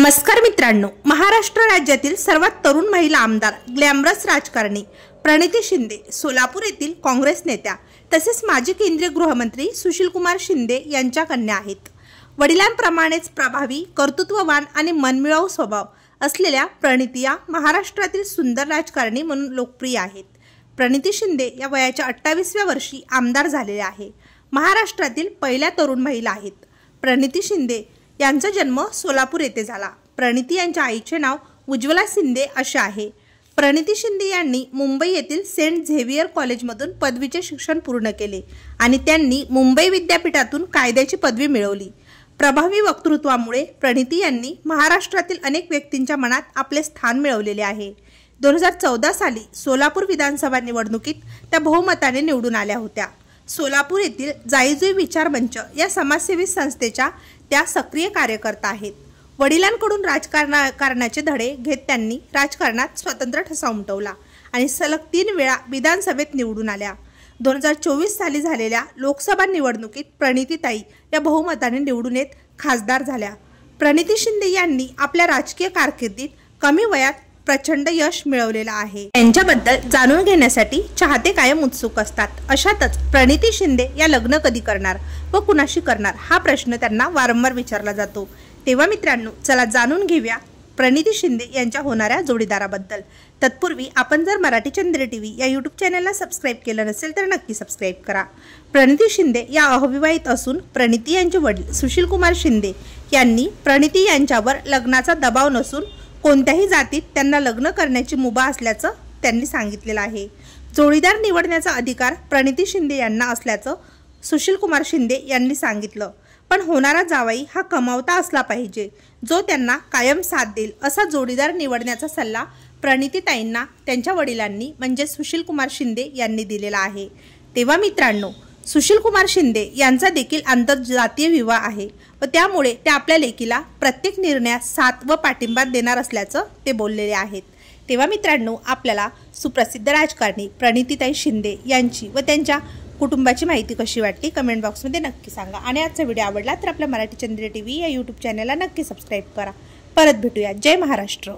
नमस्कार मित्रांनो महाराष्ट्र राज्यातील सर्वात तरुण महिला आमदार ग्लॅमरस राजकारणी प्रणिती शिंदे सोलापूर येथील काँग्रेस नेत्या तसेच माजी केंद्रीय गृहमंत्री सुशीलकुमार शिंदे यांच्या कन्या आहेत वडिलांप्रमाणेच प्रभावी कर्तृत्ववान आणि मनमिळाऊ स्वभाव असलेल्या प्रणिती या महाराष्ट्रातील सुंदर राजकारणी म्हणून लोकप्रिय आहेत प्रणिती शिंदे या वयाच्या अठ्ठावीसव्या वर्षी आमदार झालेल्या आहे महाराष्ट्रातील पहिल्या तरुण महिला आहेत प्रणिती शिंदे यांचा जन्म सोलापूर येथे झाला प्रणिती यांच्या आईचे नाव उज्ज्वला शिंदे असे आहे प्रणिती शिंदे यांनी मुंबई येथील सेंट झेवियर कॉलेजमधून पदवीचे शिक्षण पूर्ण केले आणि त्यांनी मुंबई विद्यापीठातून कायद्याची पदवी मिळवली प्रभावी वक्तृत्वामुळे प्रणिती यांनी महाराष्ट्रातील अनेक व्यक्तींच्या मनात आपले स्थान मिळवलेले आहे दोन हजार चौदा साली सोलापूर विधानसभा निवडणुकीत त्या बहुमताने निवडून आल्या होत्या सोलापूर येथील जाईजुई विचार मंच या समाजसेवी संस्थेच्या त्या सक्रिय कार्यकर्ता आहेत वडिलांकडून राजकारणा कारणाचे धडे घेत त्यांनी राजकारणात स्वतंत्र ठसा उमटवला आणि सलग तीन वेळा विधानसभेत निवडून आल्या दोन हजार चोवीस साली झालेल्या लोकसभा निवडणुकीत प्रणितीताई या बहुमताने निवडून येत खासदार झाल्या प्रणिती शिंदे यांनी आपल्या राजकीय कारकिर्दीत कमी वयात प्रचंड यश मिळवलेलं आहे त्यांच्याबद्दल जाणून घेण्यासाठी चाहते कायम उत्सुक असतात अशातच प्रणिती शिंदे या लग्न कधी करणार व कुणाशी करणार हा प्रश्न त्यांना वारंवार विचारला जातो तेव्हा मित्रांनो चला जाणून घेऊया प्रणिती शिंदे यांच्या होणाऱ्या जोडीदाराबद्दल तत्पूर्वी आपण जर मराठी चंद्र टी व्ही या यूट्यूब चॅनलला सबस्क्राईब केलं नसेल तर नक्की सबस्क्राईब करा प्रणिती शिंदे या अविवाहित असून प्रणिती यांचे वडील सुशील कुमार शिंदे यांनी प्रणिती यांच्यावर लग्नाचा दबाव नसून कोणत्याही जातीत त्यांना लग्न करण्याची मुभा असल्याचं त्यांनी सांगितलेलं आहे जोडीदार निवडण्याचा अधिकार प्रणिती शिंदे यांना असल्याचं सुशीलकुमार शिंदे यांनी सांगितलं पण होणारा जावाई हा कमावता असला पाहिजे जो त्यांना कायम साथ देईल असा जोडीदार निवडण्याचा सल्ला प्रणितीताईंना त्यांच्या वडिलांनी म्हणजे सुशीलकुमार शिंदे यांनी दिलेला आहे तेव्हा मित्रांनो सुशीलकुमार शिंदे यांचा देखील आंतरजातीय विवाह आहे व त्यामुळे त्या आपल्या लेकीला प्रत्येक निर्णयात सात व पाठिंबा देणार असल्याचं ते बोललेले आहेत तेव्हा मित्रांनो आपल्याला सुप्रसिद्ध राजकारणी प्रणितीताई शिंदे यांची व त्यांच्या कुटुंबाची माहिती कशी वाटली कमेंट बॉक्समध्ये नक्की सांगा आणि आजचा व्हिडिओ आवडला तर आपल्या मराठी चंद्र टी व्ही या यूट्यूब चॅनलला नक्की सबस्क्राईब करा परत भेटूया जय महाराष्ट्र